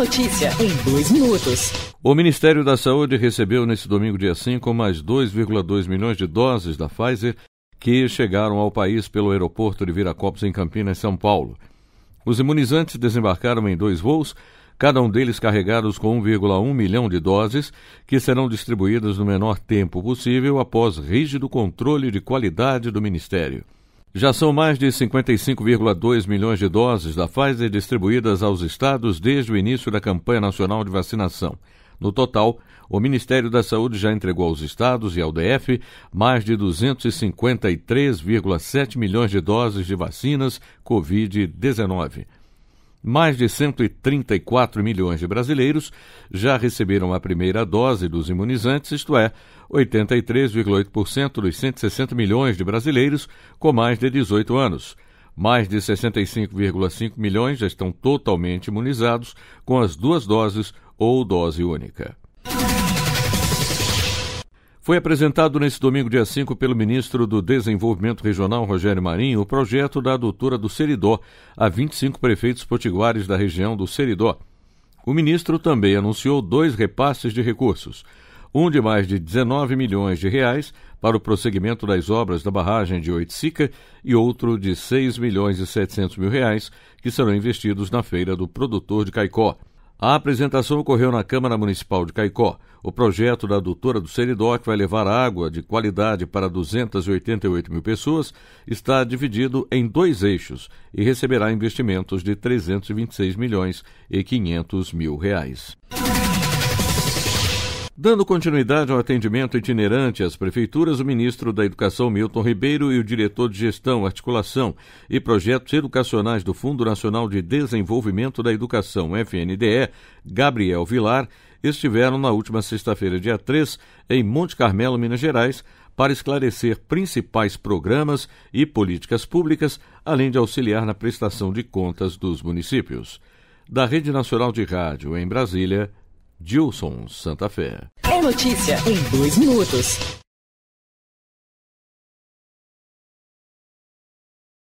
notícia em dois minutos. O Ministério da Saúde recebeu nesse domingo, dia 5, mais 2,2 milhões de doses da Pfizer que chegaram ao país pelo aeroporto de Viracopos, em Campinas, São Paulo. Os imunizantes desembarcaram em dois voos, cada um deles carregados com 1,1 milhão de doses, que serão distribuídas no menor tempo possível após rígido controle de qualidade do Ministério. Já são mais de 55,2 milhões de doses da Pfizer distribuídas aos estados desde o início da campanha nacional de vacinação. No total, o Ministério da Saúde já entregou aos estados e ao DF mais de 253,7 milhões de doses de vacinas Covid-19 mais de 134 milhões de brasileiros já receberam a primeira dose dos imunizantes, isto é, 83,8% dos 160 milhões de brasileiros com mais de 18 anos. Mais de 65,5 milhões já estão totalmente imunizados com as duas doses ou dose única. Foi apresentado nesse domingo, dia 5, pelo ministro do Desenvolvimento Regional, Rogério Marinho, o projeto da adutora do Seridó a 25 prefeitos potiguares da região do Seridó. O ministro também anunciou dois repasses de recursos. Um de mais de 19 milhões de reais para o prosseguimento das obras da barragem de Oiticica e outro de 6 milhões e 700 mil reais que serão investidos na feira do produtor de Caicó. A apresentação ocorreu na Câmara Municipal de Caicó. O projeto da Doutora do Seridó que vai levar água de qualidade para 288 mil pessoas, está dividido em dois eixos e receberá investimentos de 326 milhões e 500 mil reais. Dando continuidade ao atendimento itinerante às prefeituras, o ministro da Educação Milton Ribeiro e o diretor de Gestão, Articulação e Projetos Educacionais do Fundo Nacional de Desenvolvimento da Educação, FNDE, Gabriel Vilar, estiveram na última sexta-feira, dia 3, em Monte Carmelo, Minas Gerais, para esclarecer principais programas e políticas públicas, além de auxiliar na prestação de contas dos municípios. Da Rede Nacional de Rádio em Brasília, Dilson Santa Fé. É notícia em dois minutos.